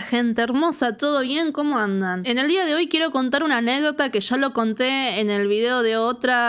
gente hermosa, ¿todo bien? ¿Cómo andan? En el día de hoy quiero contar una anécdota que ya lo conté en el video de otra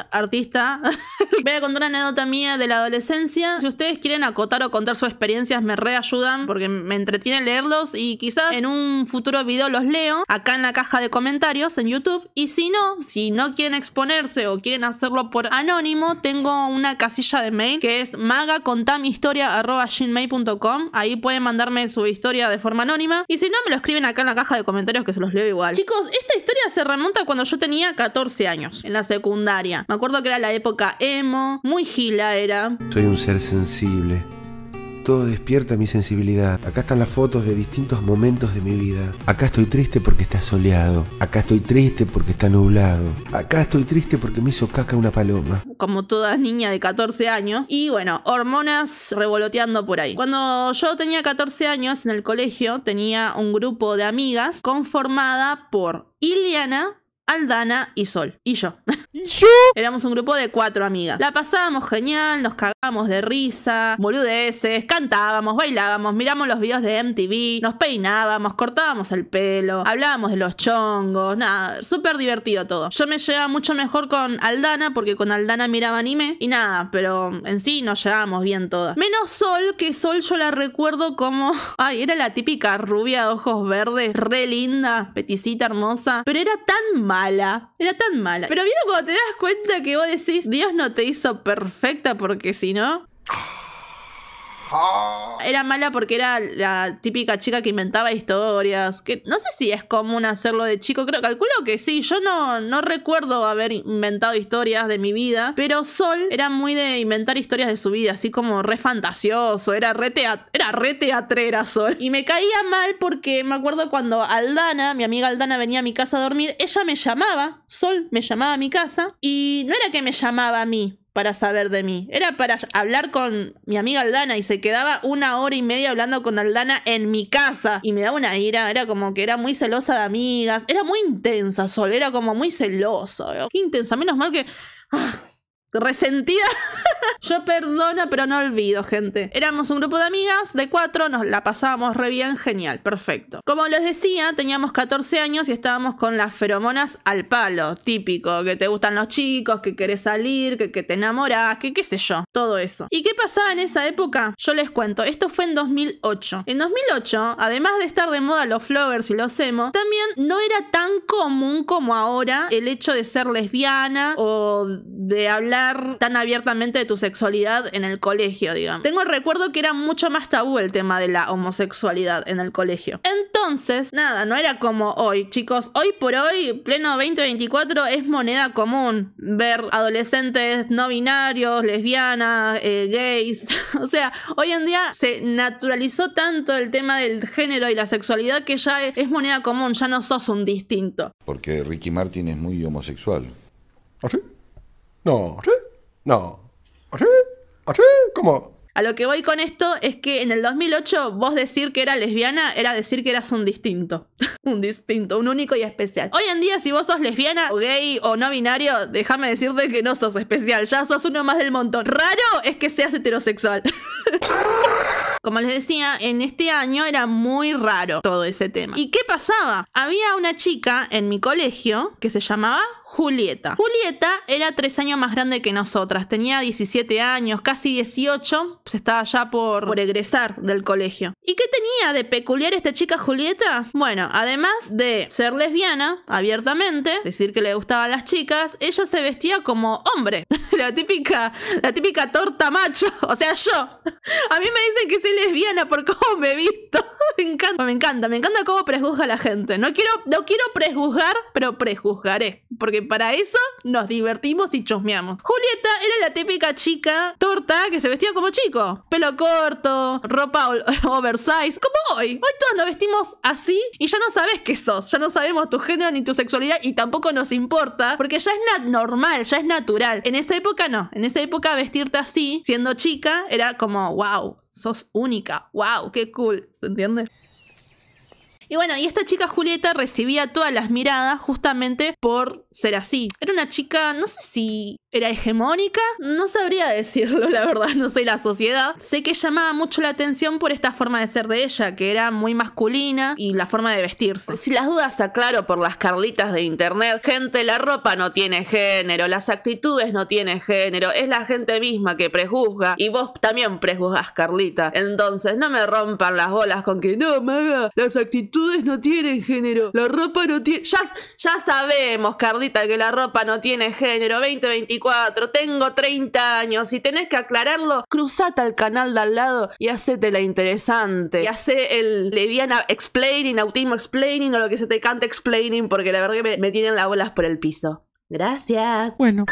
artista. Voy a contar una anécdota mía de la adolescencia. Si ustedes quieren acotar o contar sus experiencias, me reayudan porque me entretiene leerlos y quizás en un futuro video los leo acá en la caja de comentarios en YouTube. Y si no, si no quieren exponerse o quieren hacerlo por anónimo, tengo una casilla de mail que es magacontamihistoria.com. Ahí pueden mandarme su historia de forma anónima. Y si no, me lo escriben acá en la caja de comentarios que se los leo igual. Chicos, esta historia se remonta cuando yo tenía 14 años, en la secundaria. Me acuerdo que era la época E muy gila era. Soy un ser sensible. Todo despierta mi sensibilidad. Acá están las fotos de distintos momentos de mi vida. Acá estoy triste porque está soleado. Acá estoy triste porque está nublado. Acá estoy triste porque me hizo caca una paloma. Como toda niña de 14 años. Y bueno, hormonas revoloteando por ahí. Cuando yo tenía 14 años en el colegio, tenía un grupo de amigas conformada por Iliana, Aldana y Sol. Y yo. yo? Éramos un grupo de cuatro amigas. La pasábamos genial, nos cagábamos de risa, boludeces, cantábamos, bailábamos, miramos los videos de MTV, nos peinábamos, cortábamos el pelo, hablábamos de los chongos, nada, súper divertido todo. Yo me llevaba mucho mejor con Aldana porque con Aldana miraba anime y nada, pero en sí nos llevábamos bien todas. Menos Sol, que Sol yo la recuerdo como... Ay, era la típica rubia de ojos verdes, re linda, peticita, hermosa, pero era tan mala era tan mala. Pero vieron cuando te das cuenta que vos decís, Dios no te hizo perfecta porque si no... Era mala porque era la típica chica que inventaba historias. Que no sé si es común hacerlo de chico, creo, calculo que sí. Yo no, no recuerdo haber inventado historias de mi vida, pero Sol era muy de inventar historias de su vida, así como re fantasioso, era era re teatrera Sol. Y me caía mal porque me acuerdo cuando Aldana, mi amiga Aldana, venía a mi casa a dormir, ella me llamaba, Sol me llamaba a mi casa, y no era que me llamaba a mí, para saber de mí. Era para hablar con mi amiga Aldana y se quedaba una hora y media hablando con Aldana en mi casa. Y me daba una ira, era como que era muy celosa de amigas. Era muy intensa, Sol, era como muy celosa. Qué intensa, menos mal que... Ah, resentida Yo perdono, pero no olvido, gente. Éramos un grupo de amigas, de cuatro, nos la pasábamos re bien, genial, perfecto. Como les decía, teníamos 14 años y estábamos con las feromonas al palo, típico, que te gustan los chicos, que querés salir, que, te enamorás, que qué sé yo, todo eso. ¿Y qué pasaba en esa época? Yo les cuento, esto fue en 2008. En 2008, además de estar de moda los floggers y los emo, también no era tan común como ahora el hecho de ser lesbiana o de hablar tan abiertamente de tu sexualidad en el colegio, digamos. Tengo el recuerdo que era mucho más tabú el tema de la homosexualidad en el colegio. Entonces, nada, no era como hoy, chicos. Hoy por hoy, pleno 2024, es moneda común ver adolescentes no binarios, lesbianas, eh, gays. o sea, hoy en día se naturalizó tanto el tema del género y la sexualidad que ya es moneda común, ya no sos un distinto. Porque Ricky Martin es muy homosexual. ¿Ah, sí? No, ¿sí? No así, así, ¿Cómo? A lo que voy con esto es que en el 2008 vos decir que era lesbiana era decir que eras un distinto. un distinto, un único y especial. Hoy en día si vos sos lesbiana o gay o no binario, déjame decirte que no sos especial, ya sos uno más del montón. Raro es que seas heterosexual. Como les decía, en este año era muy raro todo ese tema. ¿Y qué pasaba? Había una chica en mi colegio que se llamaba Julieta. Julieta era tres años más grande que nosotras, tenía 17 años, casi 18, Se estaba ya por, por egresar del colegio. ¿Y qué tenía de peculiar esta chica Julieta? Bueno, además de ser lesbiana, abiertamente, decir que le gustaban las chicas, ella se vestía como hombre, la típica, la típica torta macho, o sea, yo. A mí me dicen que soy lesbiana por cómo me he visto. Me encanta, me encanta, me encanta cómo prejuzga la gente. No quiero, no quiero prejuzgar, pero prejuzgaré, porque para eso nos divertimos y chosmeamos. Julieta era la típica chica torta que se vestía como chico. Pelo corto, ropa oversize, como hoy. Hoy todos nos vestimos así y ya no sabes qué sos. Ya no sabemos tu género ni tu sexualidad y tampoco nos importa porque ya es normal, ya es natural. En esa época no. En esa época vestirte así, siendo chica, era como, wow, sos única. Wow, qué cool. ¿Se entiende? Y bueno, y esta chica Julieta recibía todas las miradas justamente por ser así. Era una chica, no sé si era hegemónica, no sabría decirlo, la verdad, no soy la sociedad. Sé que llamaba mucho la atención por esta forma de ser de ella, que era muy masculina y la forma de vestirse. Si las dudas aclaro por las Carlitas de internet, gente, la ropa no tiene género, las actitudes no tienen género, es la gente misma que prejuzga y vos también prejuzgas, Carlita. Entonces no me rompan las bolas con que no, maga, las actitudes no tienen género, la ropa no tiene. Ya, ya sabemos, Carlita, que la ropa no tiene género, 2023 tengo 30 años, y tenés que aclararlo, cruzate al canal de al lado y hacete la interesante. Y hace el leviana explaining, autismo explaining o lo que se te cante explaining, porque la verdad que me, me tienen las bolas por el piso. Gracias. Bueno.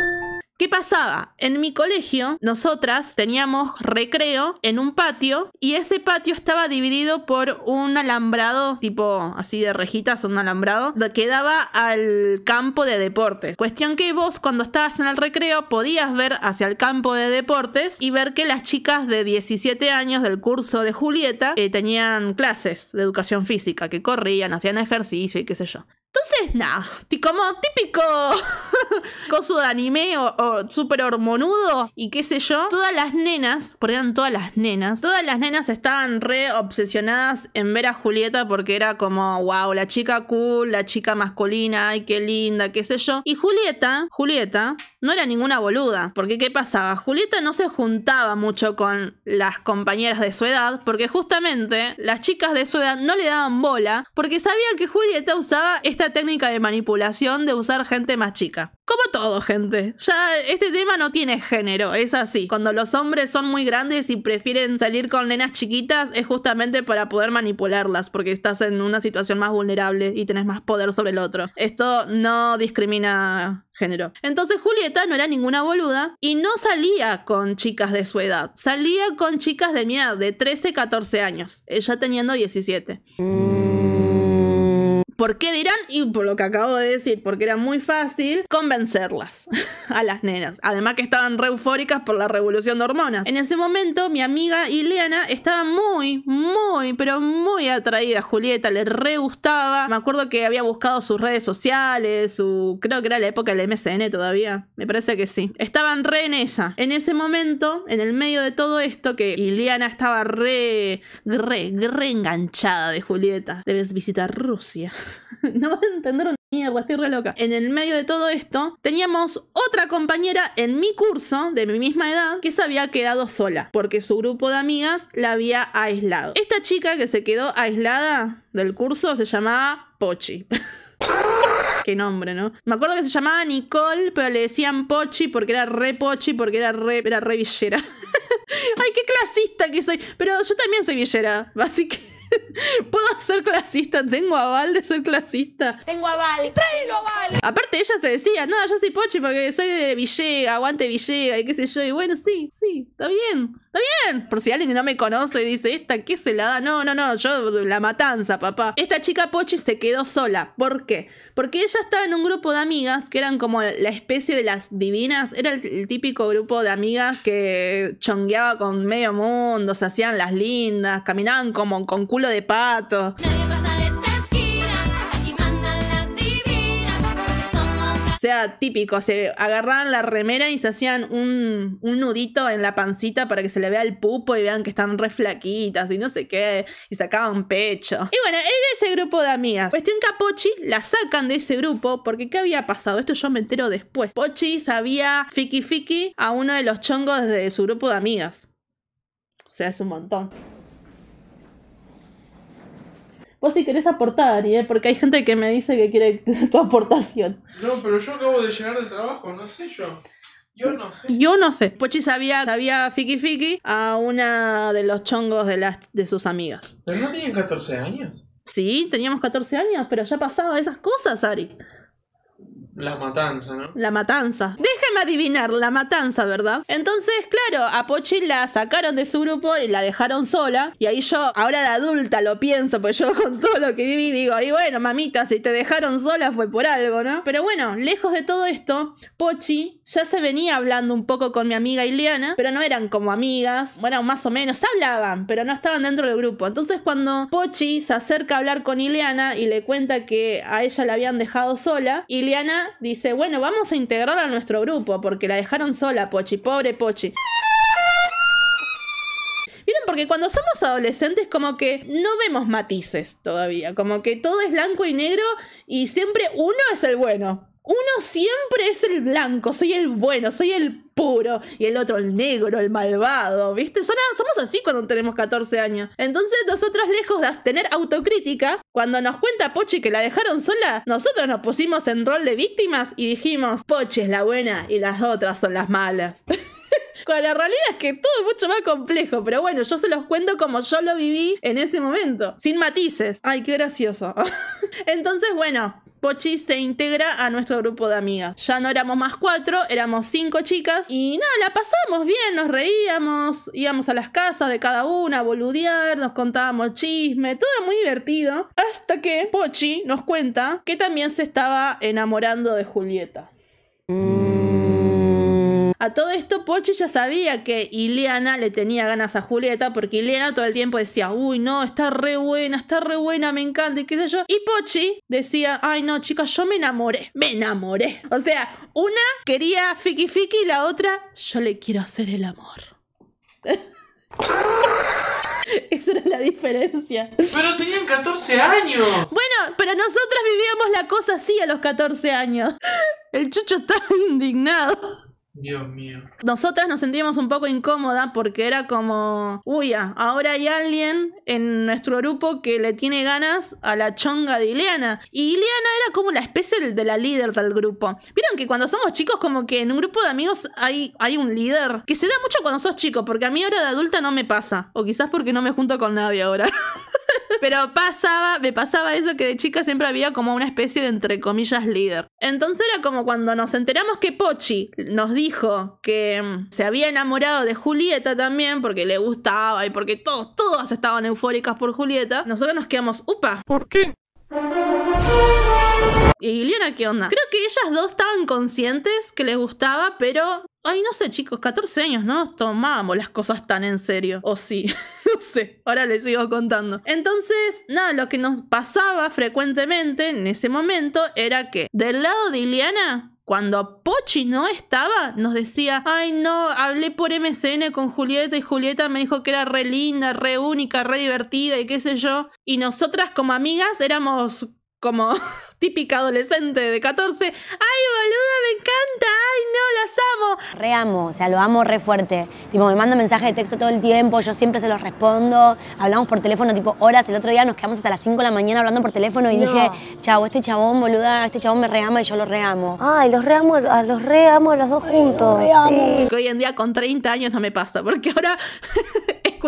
¿Qué pasaba? En mi colegio, nosotras teníamos recreo en un patio y ese patio estaba dividido por un alambrado, tipo así de rejitas, un alambrado, que daba al campo de deportes. Cuestión que vos cuando estabas en el recreo podías ver hacia el campo de deportes y ver que las chicas de 17 años del curso de Julieta eh, tenían clases de educación física, que corrían, hacían ejercicio y qué sé yo nada, como típico coso de anime o, super súper hormonudo y qué sé yo. Todas las nenas, porque eran todas las nenas, todas las nenas estaban re obsesionadas en ver a Julieta porque era como, wow, la chica cool, la chica masculina, ay, qué linda, qué sé yo. Y Julieta, Julieta, no era ninguna boluda, porque ¿qué pasaba? Julieta no se juntaba mucho con las compañeras de su edad, porque justamente las chicas de su edad no le daban bola, porque sabían que Julieta usaba esta técnica de manipulación de usar gente más chica. Como todo, gente. Ya este tema no tiene género, es así. Cuando los hombres son muy grandes y prefieren salir con nenas chiquitas, es justamente para poder manipularlas, porque estás en una situación más vulnerable y tenés más poder sobre el otro. Esto no discrimina género. Entonces Julieta no era ninguna boluda y no salía con chicas de su edad, salía con chicas de mi edad, de 13, 14 años, ella teniendo 17. ¿Por qué dirán? Y por lo que acabo de decir, porque era muy fácil convencerlas a las nenas. Además que estaban re eufóricas por la revolución de hormonas. En ese momento, mi amiga Ileana estaba muy, muy, pero muy atraída a Julieta. Le re gustaba. Me acuerdo que había buscado sus redes sociales, su... creo que era la época del MSN todavía. Me parece que sí. Estaban re en esa. En ese momento, en el medio de todo esto, que Iliana estaba re, re, re enganchada de Julieta. Debes visitar Rusia. no vas a entender una mierda, estoy re loca. En el medio de todo esto, teníamos otra compañera en mi curso, de mi misma edad, que se había quedado sola, porque su grupo de amigas la había aislado. Esta chica que se quedó aislada del curso se llamaba Pochi. Qué nombre, ¿no? Me acuerdo que se llamaba Nicole, pero le decían Pochi porque era re Pochi, porque era re, era re villera. Ay, qué clasista que soy. Pero yo también soy villera, así que... Puedo ser clasista, tengo aval de ser clasista. Tengo aval. tráelo aval. Aparte ella se decía, no, yo soy pochi porque soy de Villega, aguante Villega y qué sé yo. Y bueno, sí, sí, está bien. Está bien. Por si alguien no me conoce y dice, esta, ¿qué se la da? No, no, no, yo la matanza, papá. Esta chica pochi se quedó sola. ¿Por qué? Porque ella estaba en un grupo de amigas que eran como la especie de las divinas. Era el, típico grupo de amigas que chongueaba con medio mundo, se hacían las lindas, caminaban como con culo de pato. O sea, típico, se agarraban la remera y se hacían un, nudito en la pancita para que se le vea el pupo y vean que están re flaquitas y no sé qué, y sacaban pecho. Y bueno, era ese grupo de amigas. Cuestión que a Pochi la sacan de ese grupo porque ¿qué había pasado? Esto yo me entero después. Pochi sabía fiki fiki a uno de los chongos de su grupo de amigas. O sea, es un montón si querés aportar, ¿eh? porque hay gente que me dice que quiere tu aportación. No, pero yo acabo de llegar del trabajo, no sé yo. Yo no sé. Yo no sé. Pochi sabía, sabía Fiki Fiki a una de los chongos de, las, de sus amigas. ¿Pero no tenían 14 años? Sí, teníamos 14 años, pero ya pasaba esas cosas, Ari. La matanza, ¿no? La matanza. Déjeme adivinar, la matanza, ¿verdad? Entonces, claro, a Pochi la sacaron de su grupo y la dejaron sola. Y ahí yo, ahora la adulta, lo pienso, pues yo con todo lo que viví digo, y bueno, mamita, si te dejaron sola fue por algo, ¿no? Pero bueno, lejos de todo esto, Pochi ya se venía hablando un poco con mi amiga Ileana, pero no eran como amigas, bueno, más o menos, hablaban, pero no estaban dentro del grupo. Entonces cuando Pochi se acerca a hablar con Ileana y le cuenta que a ella la habían dejado sola, Ileana dice, bueno, vamos a integrar a nuestro grupo porque la dejaron sola, Pochi, pobre Pochi. Miren, porque cuando somos adolescentes como que no vemos matices todavía, como que todo es blanco y negro y siempre uno es el bueno. Uno siempre es el blanco, soy el bueno, soy el puro y el otro el negro, el malvado, ¿viste? somos así cuando tenemos 14 años. Entonces nosotros lejos de tener autocrítica, cuando nos cuenta Pochi que la dejaron sola, nosotros nos pusimos en rol de víctimas y dijimos, Pochi es la buena y las otras son las malas. Cuando la realidad es que todo es mucho más complejo, pero bueno, yo se los cuento como yo lo viví en ese momento, sin matices. Ay, qué gracioso. Entonces, bueno, Pochi se integra a nuestro grupo de amigas. Ya no éramos más cuatro, éramos cinco chicas y nada, la pasamos bien, nos reíamos, íbamos a las casas de cada una a boludear, nos contábamos chisme, todo era muy divertido. Hasta que Pochi nos cuenta que también se estaba enamorando de Julieta. Mm. A todo esto, Pochi ya sabía que Ileana le tenía ganas a Julieta, porque Ileana todo el tiempo decía, uy, no, está re buena, está re buena, me encanta, y qué sé yo. Y Pochi decía, ay, no, chicas, yo me enamoré, me enamoré. O sea, una quería Fiki Fiki y la otra, yo le quiero hacer el amor. Esa era la diferencia. Pero tenían 14 años. Bueno, pero nosotras vivíamos la cosa así a los 14 años. El chucho está indignado. Dios mío. Nosotras nos sentíamos un poco incómoda porque era como, uy, ahora hay alguien en nuestro grupo que le tiene ganas a la chonga de Ileana. Y Ileana era como la especie de la líder del grupo. Vieron que cuando somos chicos, como que en un grupo de amigos hay, hay un líder, que se da mucho cuando sos chico, porque a mí ahora de adulta no me pasa. O quizás porque no me junto con nadie ahora. Pero pasaba, me pasaba eso que de chica siempre había como una especie de entre comillas líder. Entonces era como cuando nos enteramos que Pochi nos dijo que mm, se había enamorado de Julieta también porque le gustaba y porque todos, todas estaban eufóricas por Julieta, nosotros nos quedamos, upa. ¿Por qué? ¿Y Liliana qué onda? Creo que ellas dos estaban conscientes que les gustaba, pero... Ay, no sé, chicos, 14 años, no tomábamos las cosas tan en serio. ¿O sí? ahora les sigo contando. Entonces, nada, lo que nos pasaba frecuentemente en ese momento era que del lado de Iliana cuando Pochi no estaba, nos decía, ay no, hablé por MCN con Julieta y Julieta me dijo que era re linda, re única, re divertida y qué sé yo. Y nosotras como amigas éramos como típica adolescente de 14, ay boluda, me encanta, ¡Los amo! Re o sea, lo amo re fuerte. Tipo, me manda mensajes de texto todo el tiempo, yo siempre se los respondo. Hablamos por teléfono, tipo, horas. El otro día nos quedamos hasta las 5 de la mañana hablando por teléfono y dije, chavo, este chabón, boluda, este chabón me reama y yo lo reamo. Ay, los reamo, a los reamo los dos juntos. hoy en día con 30 años no me pasa, porque ahora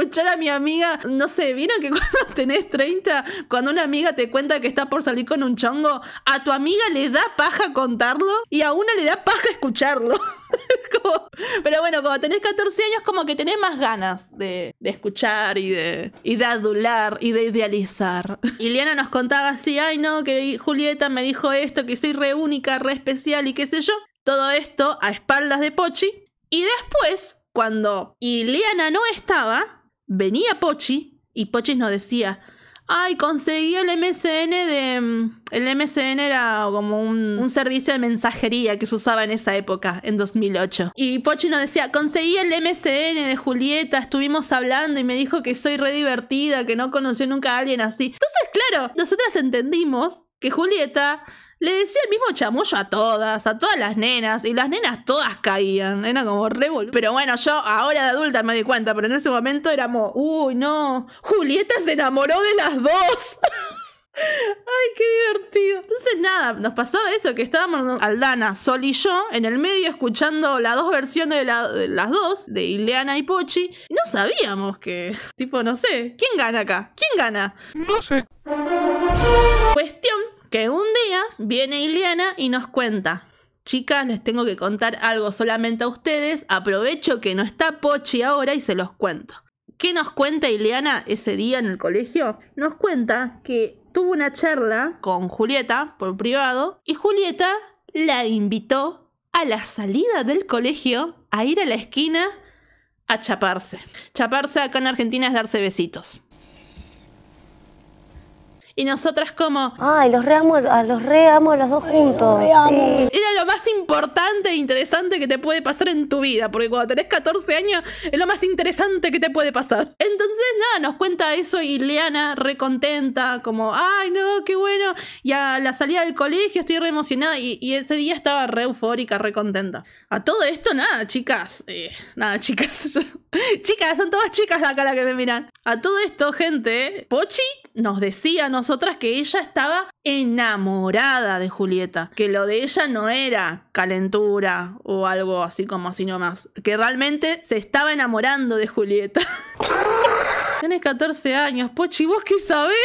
escuchar a mi amiga, no sé, ¿vieron que cuando tenés 30, cuando una amiga te cuenta que está por salir con un chongo, a tu amiga le da paja contarlo y a una le da paja escucharlo? pero bueno, cuando tenés 14 años, como que tenés más ganas de, escuchar y de, y adular y de idealizar. Iliana nos contaba así, ay no, que Julieta me dijo esto, que soy re única, re especial y qué sé yo. Todo esto a espaldas de Pochi. Y después, cuando Iliana no estaba, venía Pochi y Pochi nos decía, ay, conseguí el MSN de... Mm, el MSN era como un, un, servicio de mensajería que se usaba en esa época, en 2008. Y Pochi nos decía, conseguí el MSN de Julieta, estuvimos hablando y me dijo que soy re divertida, que no conoció nunca a alguien así. Entonces, claro, nosotras entendimos que Julieta le decía el mismo chamuyo a todas, a todas las nenas, y las nenas todas caían. Era como revol. Pero bueno, yo ahora de adulta me di cuenta, pero en ese momento éramos, uy, no, Julieta se enamoró de las dos. Ay, qué divertido. Entonces, nada, nos pasaba eso, que estábamos Aldana, Sol y yo, en el medio escuchando las dos versiones de, de las dos, de Ileana y Pochi, y no sabíamos que, tipo, no sé, ¿quién gana acá? ¿Quién gana? No sé. Cuestión que un día viene Ileana y nos cuenta, chicas, les tengo que contar algo solamente a ustedes, aprovecho que no está Pochi ahora y se los cuento. ¿Qué nos cuenta Ileana ese día en el colegio? Nos cuenta que tuvo una charla con Julieta por privado y Julieta la invitó a la salida del colegio a ir a la esquina a chaparse. Chaparse acá en Argentina es darse besitos. Y nosotras como... Ay, los reamos, a los reamos los dos juntos más importante e interesante que te puede pasar en tu vida, porque cuando tenés 14 años es lo más interesante que te puede pasar. Entonces, nada, nos cuenta eso y Leana recontenta, como, ay, no, qué bueno. Y a la salida del colegio estoy re emocionada y, ese día estaba re eufórica, re contenta. A todo esto, nada, chicas, eh, nada, chicas. chicas, son todas chicas acá las que me miran. A todo esto, gente, Pochi nos decía a nosotras que ella estaba enamorada de Julieta, que lo de ella no es calentura o algo así como así nomás. Que realmente se estaba enamorando de Julieta. Tienes 14 años, Pochi, ¿vos qué sabés?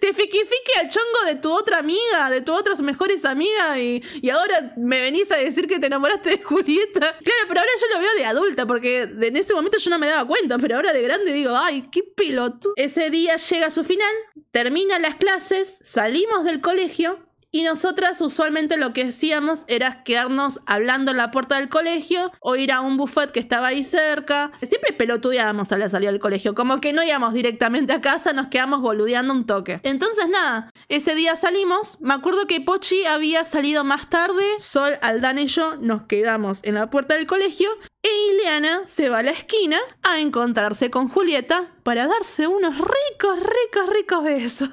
Te fiquifique al chongo de tu otra amiga, de tus otras mejores amigas y, ahora me venís a decir que te enamoraste de Julieta. Claro, pero ahora yo lo veo de adulta porque en ese momento yo no me daba cuenta, pero ahora de grande digo, ay, qué pelotudo. Ese día llega a su final, terminan las clases, salimos del colegio y nosotras usualmente lo que hacíamos era quedarnos hablando en la puerta del colegio o ir a un buffet que estaba ahí cerca. Siempre pelotudeábamos a la salida del colegio, como que no íbamos directamente a casa, nos quedamos boludeando un toque. Entonces nada, ese día salimos, me acuerdo que Pochi había salido más tarde, Sol, Aldana y yo nos quedamos en la puerta del colegio e Ileana se va a la esquina a encontrarse con Julieta para darse unos ricos, ricos, ricos besos.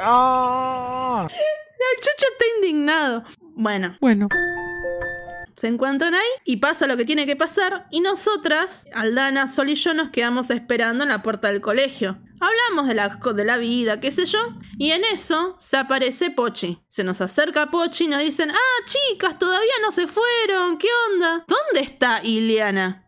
¡Ah! El chucho está indignado. Bueno. Bueno. Se encuentran ahí y pasa lo que tiene que pasar. Y nosotras, Aldana, Sol y yo, nos quedamos esperando en la puerta del colegio. Hablamos de la, de la vida, qué sé yo. Y en eso se aparece Pochi. Se nos acerca Pochi y nos dicen, ah, chicas, todavía no se fueron, ¿qué onda? ¿Dónde está Iliana?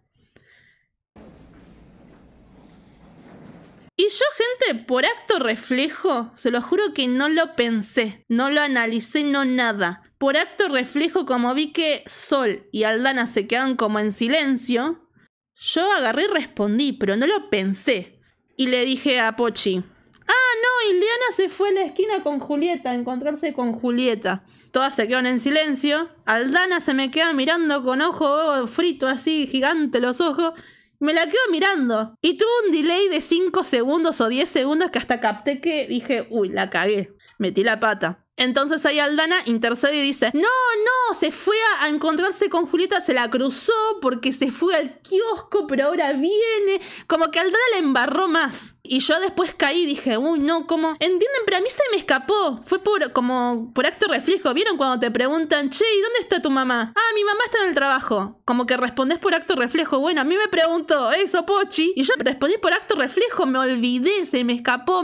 Y yo, gente, por acto reflejo, se lo juro que no lo pensé, no lo analicé, no nada. Por acto reflejo, como vi que Sol y Aldana se quedan como en silencio, yo agarré y respondí, pero no lo pensé. Y le dije a Pochi, ah, no, Ileana se fue a la esquina con Julieta, a encontrarse con Julieta. Todas se quedaron en silencio, Aldana se me queda mirando con ojo frito así, gigante los ojos, me la quedo mirando. Y tuvo un delay de 5 segundos o 10 segundos que hasta capté que dije, uy, la cagué. Metí la pata. Entonces ahí Aldana intercede y dice, no, no, se fue a, encontrarse con Julieta, se la cruzó porque se fue al kiosco, pero ahora viene. Como que Aldana la embarró más. Y yo después caí y dije, uy, no, ¿cómo? ¿Entienden? Pero a mí se me escapó. Fue por, como por acto reflejo. ¿Vieron cuando te preguntan, che, ¿y dónde está tu mamá? Ah, mi mamá está en el trabajo. Como que respondes por acto reflejo. Bueno, a mí me preguntó eso, Pochi. Y yo respondí por acto reflejo. Me olvidé, se me escapó.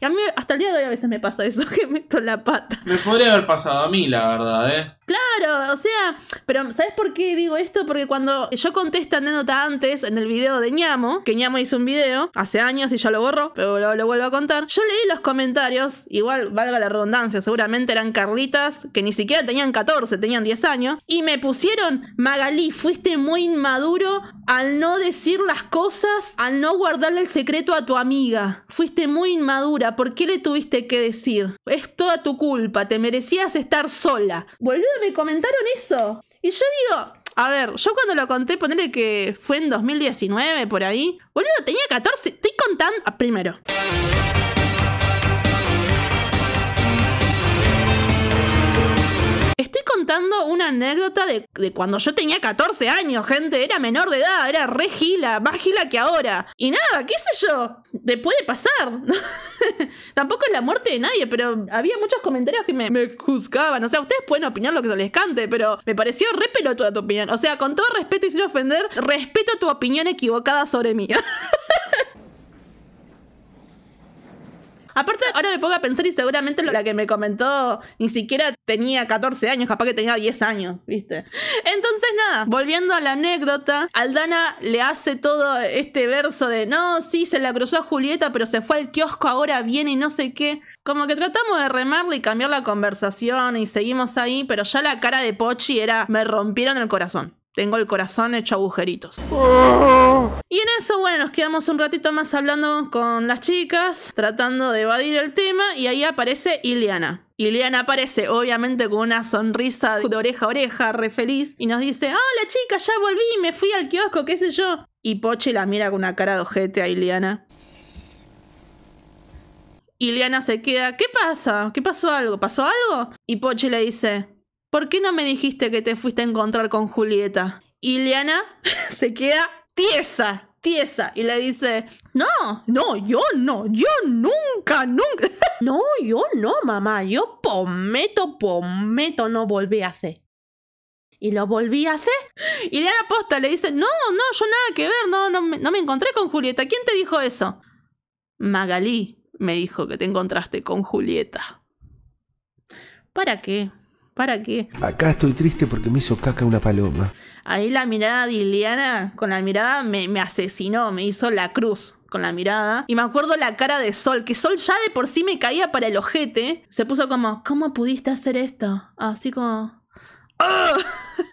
Y a mí hasta el día de hoy a veces me pasa eso, que meto la pata. Me podría haber pasado a mí, la verdad, ¿eh? Claro, o sea, pero ¿sabes por qué digo esto? Porque cuando yo conté esta anécdota antes en el video de ñamo, que ñamo hizo un video hace años y ya lo borro, pero lo, vuelvo a contar. Yo leí los comentarios, igual valga la redundancia, seguramente eran Carlitas que ni siquiera tenían 14, tenían 10 años, y me pusieron, Magalí, fuiste muy inmaduro al no decir las cosas, al no guardarle el secreto a tu amiga. Fuiste muy inmadura, ¿por qué le tuviste que decir? Es toda tu culpa, te merecías estar sola. Boludo, me comentaron eso. Y yo digo, a ver, yo cuando lo conté, ponerle que fue en 2019, por ahí. Boludo, tenía 14. Estoy contando. Ah, primero. Estoy contando una anécdota de, cuando yo tenía 14 años, gente. Era menor de edad, era re gila, más gila que ahora. Y nada, qué sé yo, te puede pasar. Tampoco es la muerte de nadie, pero había muchos comentarios que me, me, juzgaban. O sea, ustedes pueden opinar lo que se les cante, pero me pareció re pelotuda tu opinión. O sea, con todo respeto y sin ofender, respeto tu opinión equivocada sobre mí. Aparte, ahora me pongo a pensar y seguramente la que me comentó ni siquiera tenía 14 años, capaz que tenía 10 años, ¿viste? Entonces, nada, volviendo a la anécdota, Aldana le hace todo este verso de no, sí, se la cruzó a Julieta, pero se fue al kiosco, ahora viene y no sé qué. Como que tratamos de remarle y cambiar la conversación y seguimos ahí, pero ya la cara de Pochi era, me rompieron el corazón tengo el corazón hecho agujeritos. Ah. Y en eso, bueno, nos quedamos un ratito más hablando con las chicas, tratando de evadir el tema, y ahí aparece Ileana. Ileana aparece, obviamente, con una sonrisa de oreja a oreja, re feliz, y nos dice: Hola chica, ya volví, me fui al kiosco, qué sé yo. Y Pochi la mira con una cara de ojete a Ileana. Ileana se queda, ¿qué pasa? ¿Qué pasó algo? ¿Pasó algo? Y Pochi le dice, ¿por qué no me dijiste que te fuiste a encontrar con Julieta? Y se queda tiesa, tiesa, y le dice, no, no, yo no, yo nunca, nunca. no, yo no, mamá, yo prometo, prometo no volví a hacer. Y lo volví a hacer. Y posta le dice, no, no, yo nada que ver, no, no, no me encontré con Julieta. ¿Quién te dijo eso? Magalí me dijo que te encontraste con Julieta. ¿Para qué? ¿Para qué? Acá estoy triste porque me hizo caca una paloma. Ahí la mirada de Ileana, con la mirada me, me asesinó, me hizo la cruz con la mirada. Y me acuerdo la cara de Sol, que Sol ya de por sí me caía para el ojete. Se puso como, ¿cómo pudiste hacer esto? Así como,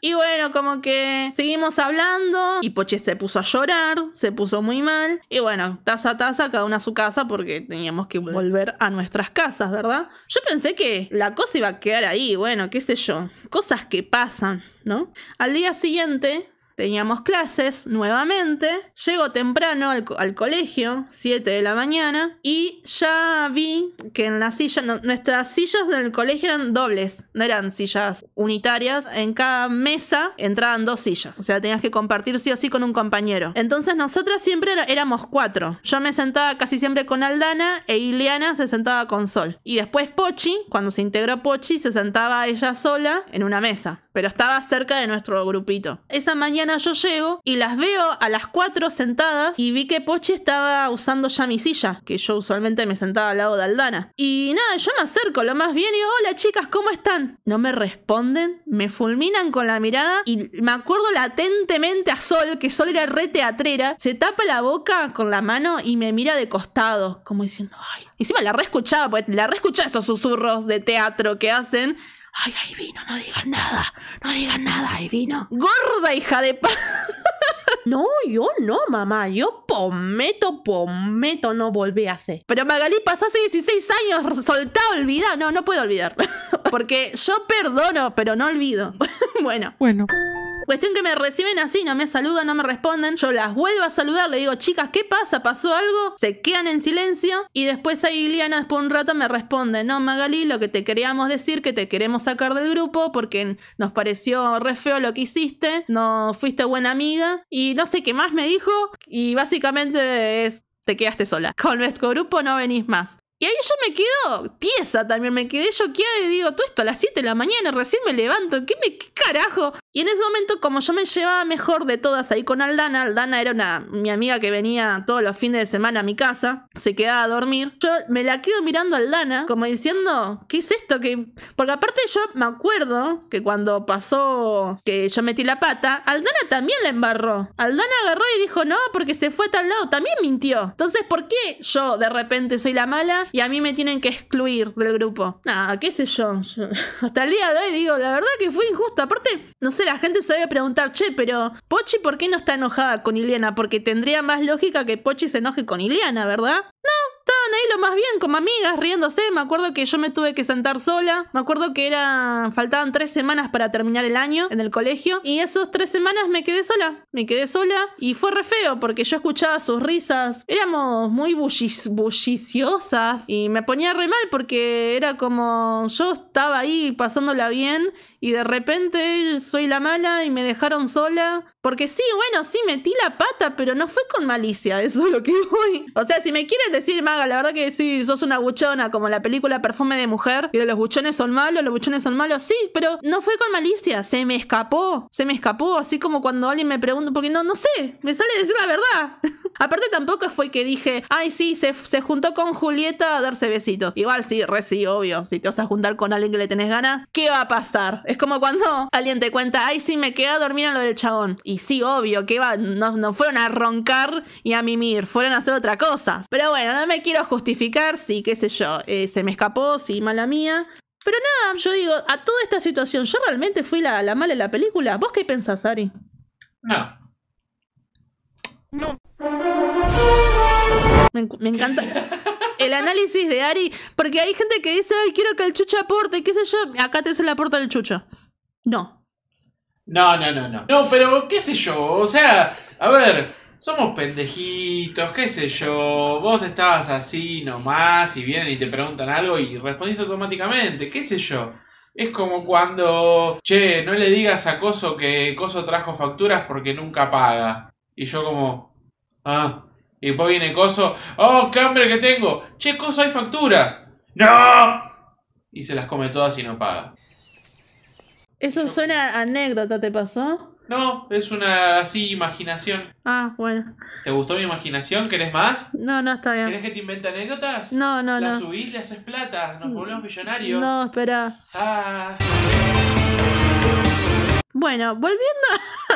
y bueno, como que seguimos hablando y Poche se puso a llorar, se puso muy mal. Y bueno, taza a taza, cada una a su casa porque teníamos que volver a nuestras casas, ¿verdad? Yo pensé que la cosa iba a quedar ahí, bueno, qué sé yo, cosas que pasan, ¿no? Al día siguiente Teníamos clases nuevamente, llego temprano al, colegio, 7 de la mañana, y ya vi que en la silla, nuestras sillas del colegio eran dobles, no eran sillas unitarias, en cada mesa entraban dos sillas, o sea, tenías que compartir sí o sí con un compañero. Entonces nosotras siempre éramos cuatro, yo me sentaba casi siempre con Aldana e Ileana se sentaba con Sol. Y después Pochi, cuando se integró Pochi, se sentaba ella sola en una mesa pero estaba cerca de nuestro grupito. Esa mañana yo llego y las veo a las cuatro sentadas y vi que poche estaba usando ya mi silla, que yo usualmente me sentaba al lado de Aldana. Y nada, yo me acerco lo más bien y digo, hola chicas, ¿cómo están? No me responden, me fulminan con la mirada y me acuerdo latentemente a Sol, que Sol era re teatrera, se tapa la boca con la mano y me mira de costado, como diciendo, ay. Encima la escuchaba, pues la re escuchaba esos susurros de teatro que hacen Ay, ahí vino, no digas nada, no digas nada, ahí vino. Gorda hija de pa... No, yo no, mamá. Yo prometo, prometo no volví a hacer. Pero Magalí pasó hace 16 años, soltado, olvidado. No, no puedo olvidarte. Porque yo perdono, pero no olvido. bueno. Bueno. Cuestión que me reciben así, no me saludan, no me responden. Yo las vuelvo a saludar, le digo, chicas, ¿qué pasa? ¿Pasó algo? Se quedan en silencio y después ahí Liliana después un rato me responde, no Magali, lo que te queríamos decir, que te queremos sacar del grupo porque nos pareció re feo lo que hiciste, no fuiste buena amiga y no sé qué más me dijo y básicamente es, te quedaste sola. Con nuestro grupo no venís más. Y ahí yo me quedo tiesa también, me quedé choqueada y digo, todo esto a las 7 de la mañana, recién me levanto, ¿qué, me, qué carajo? Y en ese momento, como yo me llevaba mejor de todas ahí con Aldana, Aldana era una, mi amiga que venía todos los fines de semana a mi casa, se quedaba a dormir, yo me la quedo mirando a Aldana, como diciendo, ¿qué es esto? que Porque aparte yo me acuerdo que cuando pasó que yo metí la pata, Aldana también la embarró. Aldana agarró y dijo, no, porque se fue a tal lado, también mintió. Entonces, ¿por qué yo de repente soy la mala? y a mí me tienen que excluir del grupo. Nada, qué sé yo. Hasta el día de hoy digo, la verdad que fue injusto. Aparte, no sé, la gente se debe preguntar, che, pero Pochi, ¿por qué no está enojada con Iliana? Porque tendría más lógica que Pochi se enoje con Iliana, ¿verdad? No, Estaban ahí lo más bien, como amigas, riéndose. Me acuerdo que yo me tuve que sentar sola. Me acuerdo que era. faltaban tres semanas para terminar el año en el colegio. Y esas tres semanas me quedé sola. Me quedé sola. Y fue re feo porque yo escuchaba sus risas. Éramos muy bulliciosas. Y me ponía re mal porque era como. Yo estaba ahí pasándola bien y de repente soy la mala y me dejaron sola. Porque sí, bueno, sí, metí la pata, pero no fue con malicia, eso es lo que voy. O sea, si me quieres decir, Maga, la verdad que sí, sos una buchona, como la película Perfume de Mujer, y los buchones son malos, los buchones son malos, sí, pero no fue con malicia, se me escapó, se me escapó, así como cuando alguien me pregunta, porque no, no sé, me sale decir la verdad. Aparte tampoco fue que dije, ay, sí, se, se juntó con Julieta a darse besitos. Igual sí, re sí, obvio, si te vas a juntar con alguien que le tenés ganas, ¿qué va a pasar? Es como cuando alguien te cuenta, ay, sí, me quedé a dormir en lo del chabón. Y sí, obvio, que no, no fueron a roncar y a mimir, fueron a hacer otra cosa. Pero bueno, no me quiero justificar, sí, qué sé yo, eh, se me escapó, si mala mía. Pero nada, yo digo, a toda esta situación, ¿yo realmente fui la, la mala en la película? ¿Vos qué pensás, Ari? No. No. Me, encanta el análisis de Ari, porque hay gente que dice, ay, quiero que el chucho aporte, qué sé yo, acá te la aporta del chucho. No. No, no, no, no. No, pero qué sé yo, o sea, a ver, somos pendejitos, qué sé yo, vos estabas así nomás y vienen y te preguntan algo y respondiste automáticamente, qué sé yo. Es como cuando, che, no le digas a Coso que Coso trajo facturas porque nunca paga. Y yo como, ah, y después viene Coso, ¡oh, qué hambre que tengo! Che, Coso, hay facturas. ¡No! Y se las come todas y no paga. Eso suena anécdota, ¿te pasó? No, es una así imaginación. Ah, bueno. ¿Te gustó mi imaginación? ¿Querés más? No, no, está bien. ¿Querés que te invente anécdotas? No, no, no. subís, le haces plata, nos volvemos millonarios. No, espera. Ah. Bueno, volviendo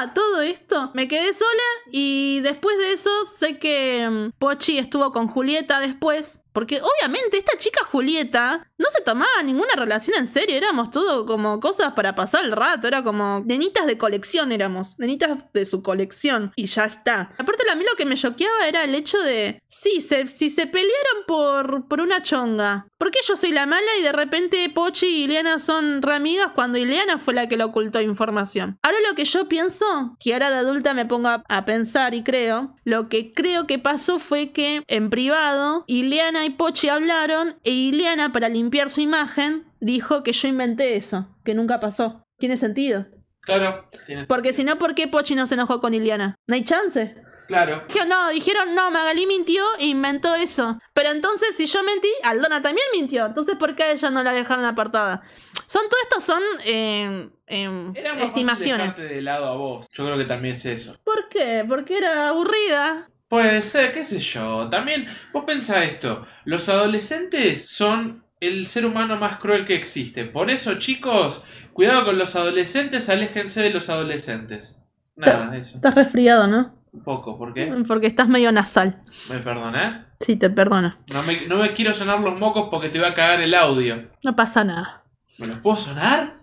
todo esto, me quedé sola y después de eso sé que mm, Pochi estuvo con Julieta después. Porque obviamente esta chica Julieta no se tomaba ninguna relación en serio, éramos todo como cosas para pasar el rato, era como nenitas de colección éramos, nenitas de su colección y ya está. Aparte a mí lo que me choqueaba era el hecho de, sí, se, si se pelearon por, por una chonga, Porque yo soy la mala y de repente Pochi y Ileana son re amigas cuando Ileana fue la que le ocultó información? Ahora lo que yo pienso que ahora de adulta me pongo a, pensar y creo, lo que creo que pasó fue que en privado Ileana y Pochi hablaron e Ileana para limpiar su imagen dijo que yo inventé eso, que nunca pasó. Tiene sentido. Claro, tiene sentido. Porque si no, ¿por qué Pochi no se enojó con Ileana? No hay chance. Claro. Dijeron, no, dijeron, no, Magali mintió e inventó eso. Pero entonces, si yo mentí, Aldona también mintió. Entonces, ¿por qué a ella no la dejaron apartada? Son, todo esto son em, em, estimaciones. de lado a vos. Yo creo que también es eso. ¿Por qué? Porque era aburrida. Puede ser, qué sé yo. También, vos pensá esto. Los adolescentes son el ser humano más cruel que existe. Por eso, chicos, cuidado con los adolescentes, aléjense de los adolescentes. Nada, eso. Estás resfriado, ¿no? Un poco, ¿por qué? Mm, porque estás medio nasal. ¿Me perdonas? Sí, te perdono. No me, quiero sonar los mocos porque te va a cagar el audio. No pasa nada. ¿Me los puedo sonar?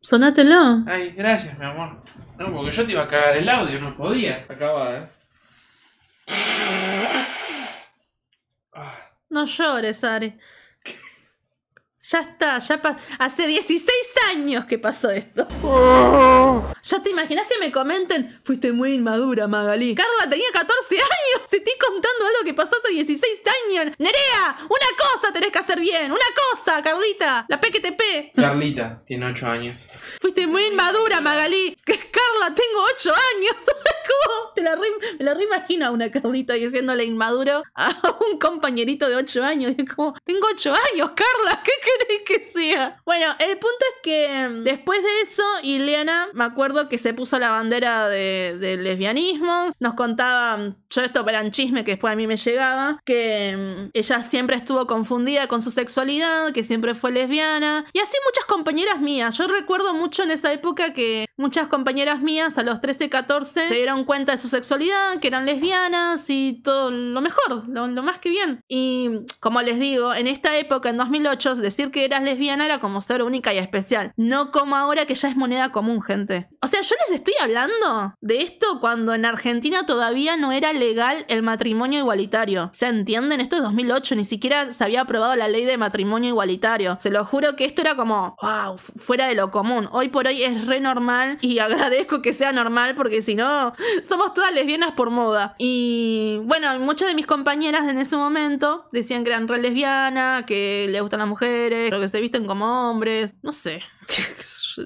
Sonátelo. Ay, gracias, mi amor. No, porque yo te iba a cagar el audio, no podía. Acaba, ¿eh? No llores, Ari. Ya está, ya hace 16 años que pasó esto. Ah. Ya te imaginas que me comenten, fuiste muy inmadura, Magalí. Carla tenía 14 años. Se estoy contando algo que pasó hace 16 años. Nerea, una cosa tenés que hacer bien. Una cosa, Carlita. La PQTP. Carlita, tiene 8 años. Fuiste muy inmadura, Magalí que Carla, tengo ocho años. la me la reimagino a una Carlita diciéndole inmaduro a un compañerito de ocho años. Y como, tengo ocho años, Carla, ¿qué querés que sea? Bueno, el punto es que mm, después de eso, Ileana, me acuerdo que se puso la bandera del lesbianismo. Nos contaba, mm, yo esto era un chisme que después a mí me llegaba, que mm, ella siempre estuvo confundida con su sexualidad, que siempre fue lesbiana. Y así muchas compañeras mías. Yo recuerdo mucho en esa época que muchas compañeras compañeras mías a los 13, 14 se dieron cuenta de su sexualidad, que eran lesbianas y todo lo mejor, lo, más que bien. Y como les digo, en esta época, en 2008, decir que eras lesbiana era como ser única y especial. No como ahora que ya es moneda común, gente. O sea, yo les estoy hablando de esto cuando en Argentina todavía no era legal el matrimonio igualitario. ¿Se entienden? Esto es 2008, ni siquiera se había aprobado la ley de matrimonio igualitario. Se lo juro que esto era como, wow, fuera de lo común. Hoy por hoy es re normal y agradezco que sea normal porque si no, somos todas lesbianas por moda. Y bueno, muchas de mis compañeras en ese momento decían que eran re lesbiana, que le gustan las mujeres, que se visten como hombres, no sé.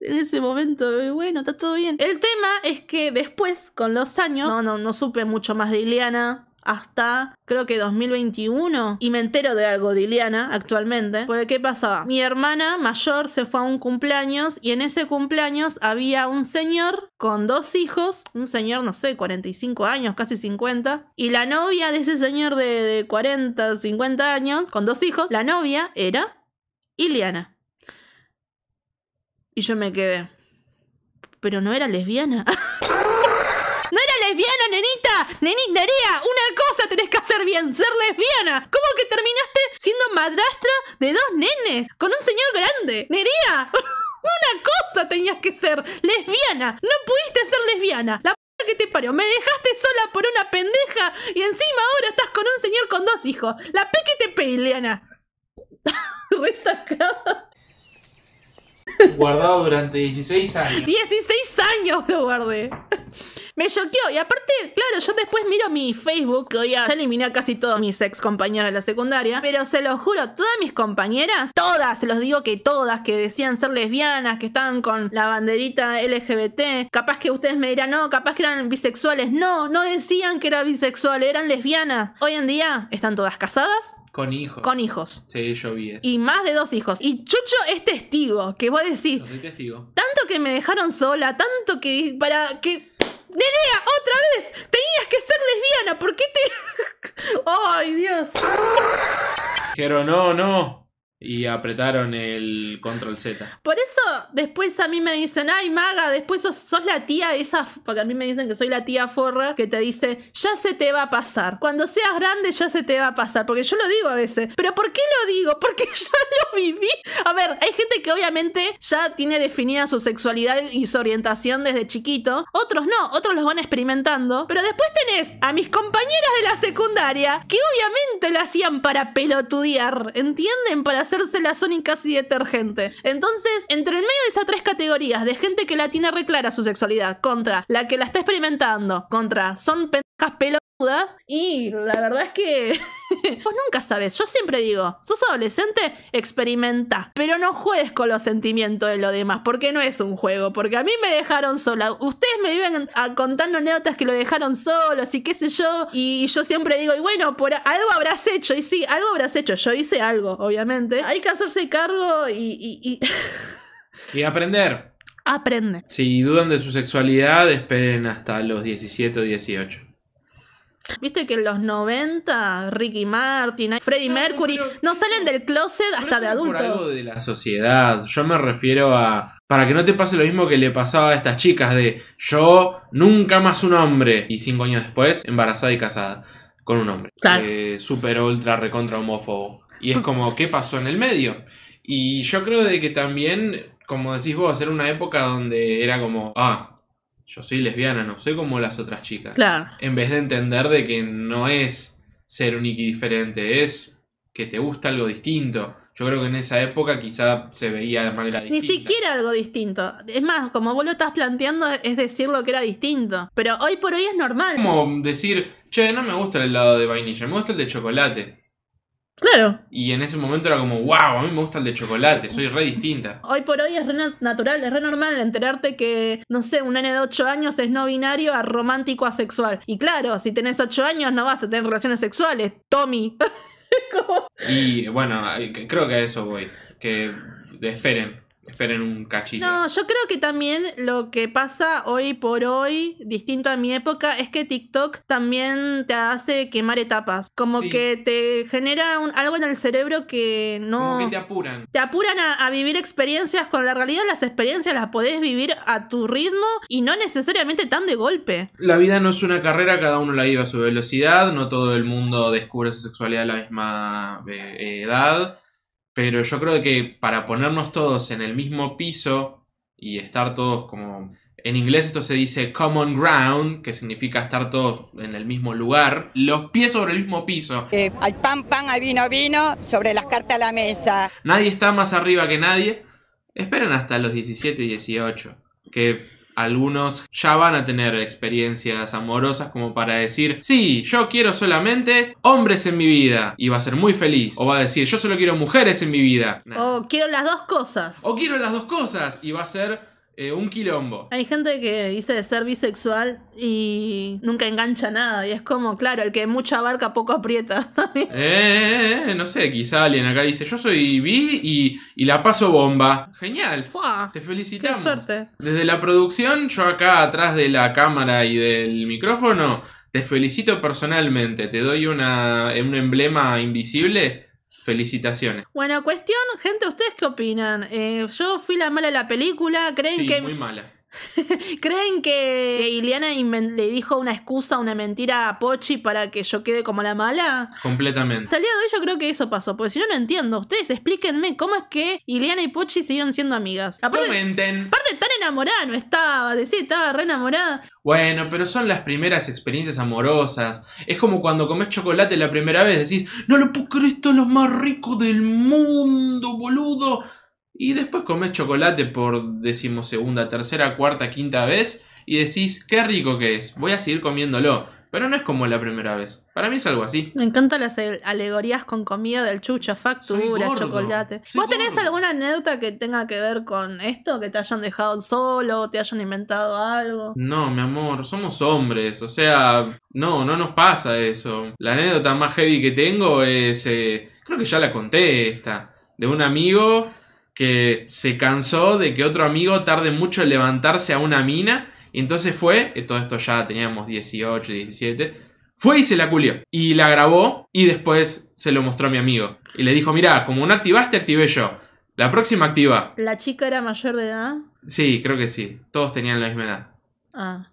en ese momento, eh, bueno, está todo bien. El tema es que después, con los años, no, no, no supe mucho más de Ileana hasta creo que 2021 y me entero de algo de Iliana actualmente. Porque ¿qué pasaba? Mi hermana mayor se fue a un cumpleaños y en ese cumpleaños había un señor con dos hijos, un señor no sé, 45 años, casi 50, y la novia de ese señor de, 40, 50 años, con dos hijos, la novia era Iliana. Y yo me quedé. Pero no era lesbiana. ¡No era lesbiana, nenita! nenita, Nerea, una cosa tenés que hacer bien, ser lesbiana. ¿Cómo que terminaste siendo madrastra de dos nenes con un señor grande? Nerea, una cosa tenías que ser, lesbiana. No pudiste ser lesbiana. La que te parió. Me dejaste sola por una pendeja y encima ahora estás con un señor con dos hijos. La pe que te pe, Liana. guardado durante 16 años. 16 años lo guardé. Me choqueó. Y aparte, claro, yo después miro mi Facebook, ya eliminé a casi todos mis ex compañeros de la secundaria. Pero se los juro, todas mis compañeras, todas, se los digo que todas, que decían ser lesbianas, que estaban con la banderita LGBT. Capaz que ustedes me dirán, no, capaz que eran bisexuales. No, no decían que era bisexual, eran lesbianas. Hoy en día están todas casadas, con hijos. Con hijos. Sí, yo vi. Y más de dos hijos. Y Chucho es testigo, que vos decís. decir soy testigo. Tanto que me dejaron sola, tanto que. para que. otra vez! ¡Tenías que ser lesbiana! ¿Por qué te.? ¡Ay, Dios! Pero no, no. Y apretaron el control Z. Por eso después a mí me dicen, ay maga, después sos, la tía esa, porque a mí me dicen que soy la tía forra, que te dice, ya se te va a pasar. Cuando seas grande ya se te va a pasar, porque yo lo digo a veces. Pero ¿por qué lo digo? Porque yo lo viví. A ver, hay gente que obviamente ya tiene definida su sexualidad y su orientación desde chiquito. Otros no, otros los van experimentando. Pero después tenés a mis compañeras de la secundaria, que obviamente lo hacían para pelotudear, ¿entienden? Para hacerse la Sonic casi detergente. Entonces, entre el medio de esas tres categorías de gente que la tiene reclara su sexualidad, contra la que la está experimentando, contra son pendejas pelos y la verdad es que vos nunca sabes. Yo siempre digo, sos adolescente, experimenta. Pero no juegues con los sentimientos de los demás, porque no es un juego. Porque a mí me dejaron sola. Ustedes me viven contando anécdotas que lo dejaron solos y qué sé yo. Y, yo siempre digo, y bueno, por algo habrás hecho. Y sí, algo habrás hecho. Yo hice algo, obviamente. Hay que hacerse cargo y... y, y... y aprender aprende. Si dudan de su sexualidad, esperen hasta los 17 o 18. Viste que en los 90, Ricky Martin, Freddie Mercury, no salen del closet hasta de adulto. algo de la sociedad. Yo me refiero a. Para que no te pase lo mismo que le pasaba a estas chicas de yo nunca más un hombre. Y cinco años después, embarazada y casada con un hombre. Eh, super ultra recontra homófobo. Y es como, ¿qué pasó en el medio? Y yo creo de que también, como decís vos, era una época donde era como, ah, yo soy lesbiana, no soy como las otras chicas. Claro. En vez de entender de que no es ser un y diferente, es que te gusta algo distinto. Yo creo que en esa época quizá se veía de manera distinta. Ni siquiera algo distinto. Es más, como vos lo estás planteando, es decir lo que era distinto. Pero hoy por hoy es normal. Como decir, che, no me gusta el helado de vainilla, me gusta el de chocolate. Claro. Y en ese momento era como, wow, a mí me gusta el de chocolate, soy re distinta. Hoy por hoy es re natural, es re normal enterarte que, no sé, un nene de 8 años es no binario a romántico asexual. Y claro, si tenés 8 años no vas a tener relaciones sexuales, Tommy. y bueno, eh, creo que a eso voy. Que esperen, esperen un cachillo. No, yo creo que también lo que pasa hoy por hoy, distinto a mi época, es que TikTok también te hace quemar etapas. Como que te genera algo en el cerebro que no. te apuran. Te apuran a, vivir experiencias con la realidad. Las experiencias las podés vivir a tu ritmo y no necesariamente tan de golpe. La vida no es una carrera, cada uno la vive a su velocidad. No todo el mundo descubre su sexualidad a la misma eh, edad. Pero yo creo que para ponernos todos en el mismo piso y estar todos como... En inglés esto se dice common ground, que significa estar todos en el mismo lugar, los pies sobre el mismo piso. Eh, al pan, pan, hay vino, vino, sobre las cartas a la mesa. Nadie está más arriba que nadie. Esperen hasta los 17, y 18, que algunos ya van a tener experiencias amorosas como para decir, sí, yo quiero solamente hombres en mi vida y va a ser muy feliz. O va a decir, yo solo quiero mujeres en mi vida. O quiero las dos cosas. O quiero las dos cosas y va a ser eh, un quilombo. Hay gente que dice ser bisexual y nunca engancha nada. Y es como, claro, el que mucha barca poco aprieta también. Eh, eh, eh, no sé, quizá alguien acá dice, yo soy bi y, la paso bomba. Genial. Te felicitamos. Qué suerte. Desde la producción, yo acá atrás de la cámara y del micrófono, te felicito personalmente. Te doy una, un emblema invisible Felicitaciones. Bueno, cuestión, gente, ¿ustedes qué opinan? Eh, yo fui la mala de la película, ¿creen sí, que... Muy mala. ¿Creen que Iliana le dijo una excusa, una mentira a Pochi para que yo quede como la mala? Completamente. Hasta el día de hoy yo creo que eso pasó, porque si no, no entiendo. Ustedes explíquenme cómo es que Iliana y Pochi siguieron siendo amigas. Aparte, Comenten enamorada no estaba, decía, estaba re enamorada. Bueno, pero son las primeras experiencias amorosas. Es como cuando comes chocolate la primera vez, decís, no lo puedo creer, esto es lo más rico del mundo, boludo. Y después comes chocolate por decimosegunda, tercera, cuarta, quinta vez y decís, qué rico que es, voy a seguir comiéndolo. Pero no es como la primera vez. Para mí es algo así. Me encantan las alegorías con comida del chucho, factura, chocolate. ¿Vos tenés alguna anécdota que tenga que ver con esto? ¿Que te hayan dejado solo? ¿Te hayan inventado algo? No, mi amor, somos hombres. O sea, no, no nos pasa eso. La anécdota más heavy que tengo es. Eh, creo que ya la conté esta. De un amigo que se cansó de que otro amigo tarde mucho en levantarse a una mina y entonces fue, eh, todo esto ya teníamos 18, 17, fue y se la culió. Y la grabó y después se lo mostró a mi amigo. Y le dijo, mira, como no activaste, activé yo. La próxima activa. ¿La chica era mayor de edad? Sí, creo que sí. Todos tenían la misma edad. Ah.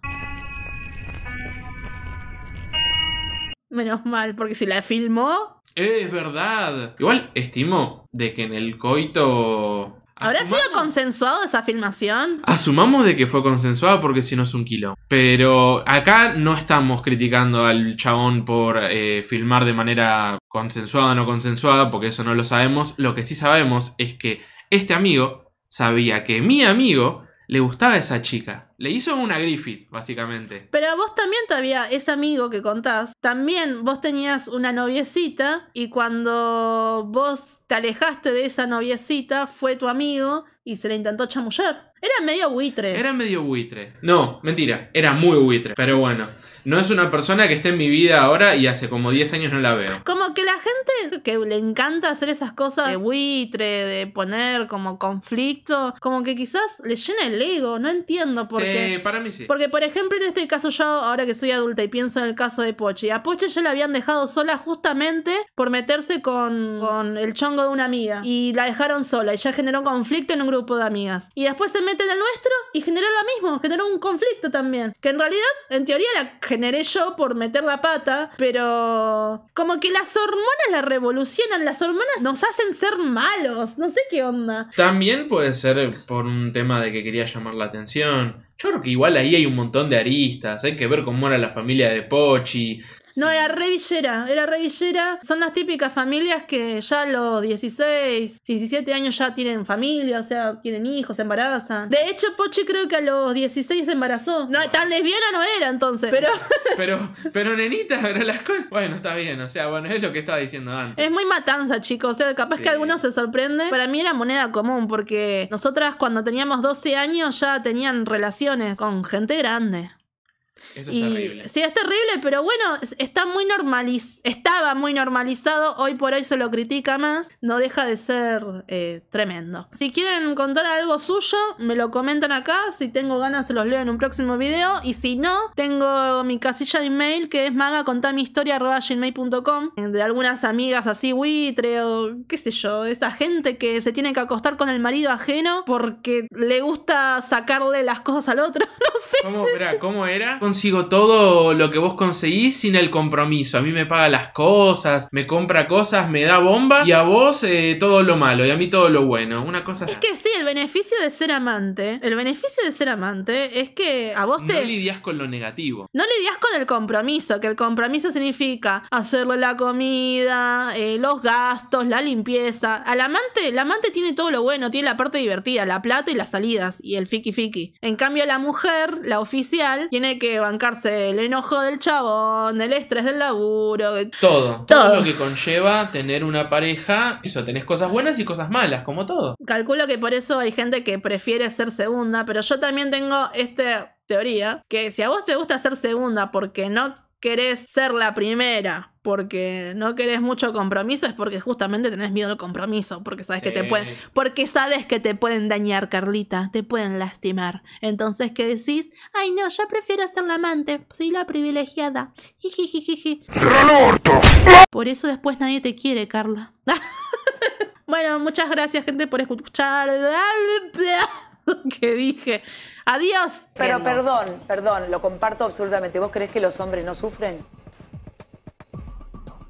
Menos mal, porque si la filmó... Es verdad. Igual estimo de que en el coito ¿Habrá sido consensuado esa filmación? Asumamos de que fue consensuada porque si no es un kilo. Pero acá no estamos criticando al chabón por eh, filmar de manera consensuada o no consensuada, porque eso no lo sabemos. Lo que sí sabemos es que este amigo sabía que mi amigo le gustaba esa chica. Le hizo una Griffith, básicamente. Pero a vos también te había, ese amigo que contás, también vos tenías una noviecita y cuando vos te alejaste de esa noviecita, fue tu amigo y se le intentó chamullar. Era medio buitre. Era medio buitre. No, mentira, era muy buitre. Pero bueno no es una persona que esté en mi vida ahora y hace como 10 años no la veo. Como que la gente que le encanta hacer esas cosas de buitre, de poner como conflicto, como que quizás le llena el ego, no entiendo por sí, para mí sí. Porque, por ejemplo, en este caso yo, ahora que soy adulta y pienso en el caso de Pochi, a Pochi ya la habían dejado sola justamente por meterse con, con el chongo de una amiga y la dejaron sola y ya generó conflicto en un grupo de amigas. Y después se mete en el nuestro y generó lo mismo, generó un conflicto también. Que en realidad, en teoría, la generé yo por meter la pata, pero como que las hormonas la revolucionan, las hormonas nos hacen ser malos, no sé qué onda. También puede ser por un tema de que quería llamar la atención. Yo creo que igual ahí hay un montón de aristas. Hay que ver cómo era la familia de Pochi. No, era revillera, era revillera. Son las típicas familias que ya a los 16, 17 años ya tienen familia, o sea, tienen hijos, se embarazan. De hecho, Pochi creo que a los 16 se embarazó. No, tan lesbiana no era entonces, pero... pero, pero nenita, las cosas... Bueno, está bien, o sea, bueno, es lo que estaba diciendo antes. Es muy matanza, chicos, o sea, capaz que algunos se sorprenden. Para mí era moneda común, porque nosotras cuando teníamos 12 años ya tenían relación con gente grande. Eso es terrible. Sí, es terrible, pero bueno, está muy normaliz estaba muy normalizado, hoy por hoy se lo critica más, no deja de ser eh, tremendo. Si quieren contar algo suyo, me lo comentan acá, si tengo ganas se los leo en un próximo video, y si no, tengo mi casilla de email que es maga eh, de algunas amigas así buitre o qué sé yo, esa gente que se tiene que acostar con el marido ajeno porque le gusta sacarle las cosas al otro, no sé. ¿Cómo, era? ¿Cómo era? consigo todo lo que vos conseguís sin el compromiso. A mí me paga las cosas, me compra cosas, me da bomba y a vos eh, todo lo malo y a mí todo lo bueno. Una cosa Es que sí, el beneficio de ser amante, el beneficio de ser amante es que a vos te... No lidias con lo negativo. No lidias con el compromiso, que el compromiso significa hacerle la comida, eh, los gastos, la limpieza. Al amante, el amante tiene todo lo bueno, tiene la parte divertida, la plata y las salidas y el fiki fiki. En cambio la mujer, la oficial, tiene que bancarse el enojo del chabón, el estrés del laburo. Todo. Todo, todo lo que conlleva tener una pareja. Eso, tenés cosas buenas y cosas malas, como todo. Calculo que por eso hay gente que prefiere ser segunda, pero yo también tengo esta teoría, que si a vos te gusta ser segunda porque no querés ser la primera, porque no querés mucho compromiso es porque justamente tenés miedo al compromiso, porque sabes que te pueden, porque sabes que te pueden dañar, Carlita, te pueden lastimar. Entonces, ¿qué decís? Ay, no, yo prefiero ser la amante, soy la privilegiada. Por eso después nadie te quiere, Carla. bueno, muchas gracias, gente, por escuchar. que dije. Adiós. Pero perdón, perdón, lo comparto absolutamente. ¿Vos crees que los hombres no sufren?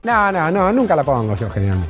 No, no, no, nunca la pongo yo generalmente.